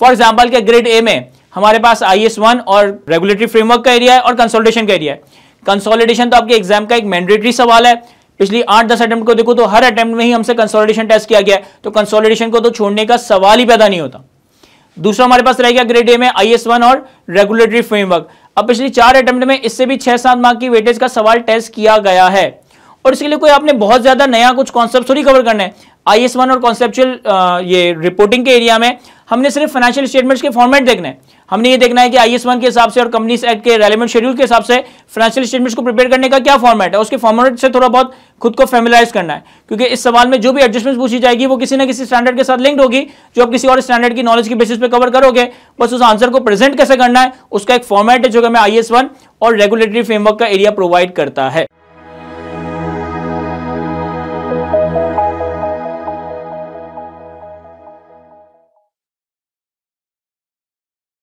for example के grade A में हमारे पास आई एस वन और रेगुलेटरी फ्रेमवर्क का एरिया है और कंसोलिडेशन का एरिया है कंसोलिडेशन तो आपके एग्जाम का एक मैंडेटरी सवाल है पिछली आठ दस अटेम्प्ट को देखो तो हर अटेम्प्ट में ही हमसे कंसोलिडेशन टेस्ट किया गया तो कंसोलिडेशन को तो छोड़ने का सवाल ही पैदा नहीं होता दूसरा हमारे पास रह गया ग्रेड ए में आई एस वन और रेगुलेटरी फ्रेमवर्क अब पिछली चार अटेम्प्ट में इससे भी छह सात मार्क की वेटेज का सवाल टेस्ट किया गया है और इसके लिए कोई आपने बहुत ज्यादा नया कुछ कॉन्सेप्ट थोड़ी कवर करना है आई एस वन और कॉन्सेप्चुअल ये रिपोर्टिंग के एरिया में हमने सिर्फ फाइनेंशियल स्टेटमेंट्स के फॉर्मेट देखने हमने ये देखना है कि आई वन के हिसाब से और कंपनीज एक्ट के रेलिवेंट शेड्यूल के हिसाब से फाइनेंशियल स्टेटमेंट्स को प्रिपेयर करने का क्या फॉर्मेट है उसके फॉर्मेट से थोड़ा बहुत खुद को फेमिलाइज करना है क्योंकि इस सवाल में जो भी एडजस्टमेंट पूछी जाएगी वो किसी ना किसी स्टैंडर्ड के साथ लिंक्ड होगी जो आप किसी और स्टैंडर्ड की नॉलेज के बेसिस पे कवर करोगे बस उस आंसर को प्रेजेंट कैसे करना है उसका एक फॉर्मेट है जो हमें आई और रेगुलेटरी फ्रेमवर्क का एरिया प्रोवाइड करता है